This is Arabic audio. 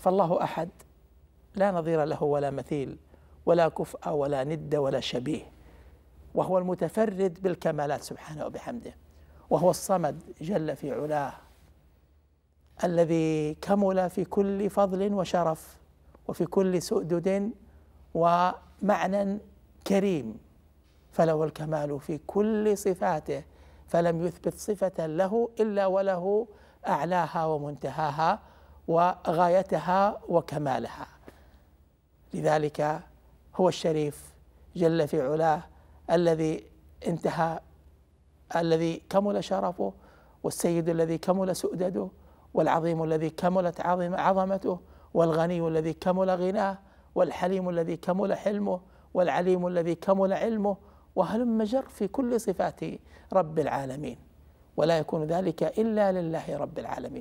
فالله احد لا نظير له ولا مثيل ولا كفء ولا ند ولا شبيه وهو المتفرد بالكمالات سبحانه وبحمده وهو الصمد جل في علاه الذي كمل في كل فضل وشرف وفي كل سؤدد ومعنى كريم فله الكمال في كل صفاته فلم يثبت صفة له إلا وله أعلاها ومنتهاها وغايتها وكمالها لذلك هو الشريف جل في علاه الذي انتهى الذي كمل شرفه والسيد الذي كمل سؤدده والعظيم الذي كملت عظم عظمته والغني الذي كمل غناه والحليم الذي كمل حلمه والعليم الذي كمل علمه وهلم جر في كل صفات رب العالمين ولا يكون ذلك الا لله رب العالمين